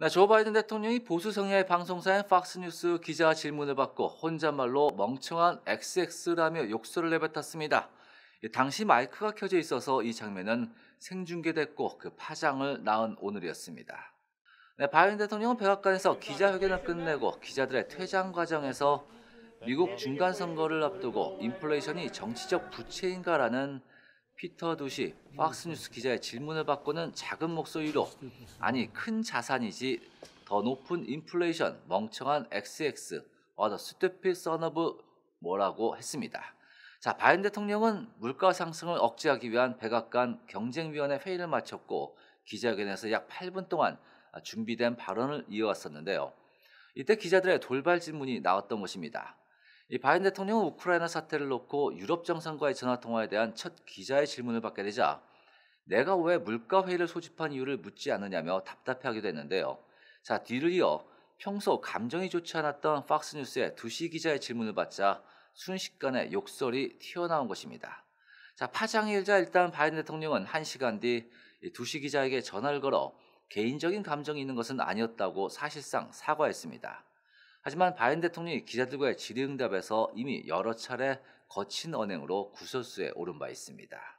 네, 조 바이든 대통령이 보수 성향의 방송사인 팍스뉴스 기자 질문을 받고 혼잣말로 멍청한 XX라며 욕설을 내뱉었습니다. 당시 마이크가 켜져 있어서 이 장면은 생중계됐고 그 파장을 낳은 오늘이었습니다. 네, 바이든 대통령은 백악관에서 기자회견을 끝내고 기자들의 퇴장 과정에서 미국 중간 선거를 앞두고 인플레이션이 정치적 부채인가라는 피터 도시 팍스뉴스 음. 기자의 질문을 받고는 작은 목소리로 아니 큰 자산이지 더 높은 인플레이션 멍청한 XX 어더 스튜피 써너브 뭐라고 했습니다. 자 바이든 대통령은 물가 상승을 억제하기 위한 백악관 경쟁위원회 회의를 마쳤고 기자회견에서 약 8분 동안 준비된 발언을 이어왔었는데요. 이때 기자들의 돌발 질문이 나왔던 것입니다. 이 바이든 대통령은 우크라이나 사태를 놓고 유럽 정상과의 전화 통화에 대한 첫 기자의 질문을 받게 되자 내가 왜 물가 회의를 소집한 이유를 묻지 않느냐며 답답해하기도 했는데요. 자 뒤를 이어 평소 감정이 좋지 않았던 팍스뉴스의 두시 기자의 질문을 받자 순식간에 욕설이 튀어나온 것입니다. 자 파장일자 이 일단 바이든 대통령은 1시간 뒤 두시 기자에게 전화를 걸어 개인적인 감정이 있는 것은 아니었다고 사실상 사과했습니다. 하지만 바이든 대통령이 기자들과의 질의응답에서 이미 여러 차례 거친 언행으로 구설수에 오른 바 있습니다.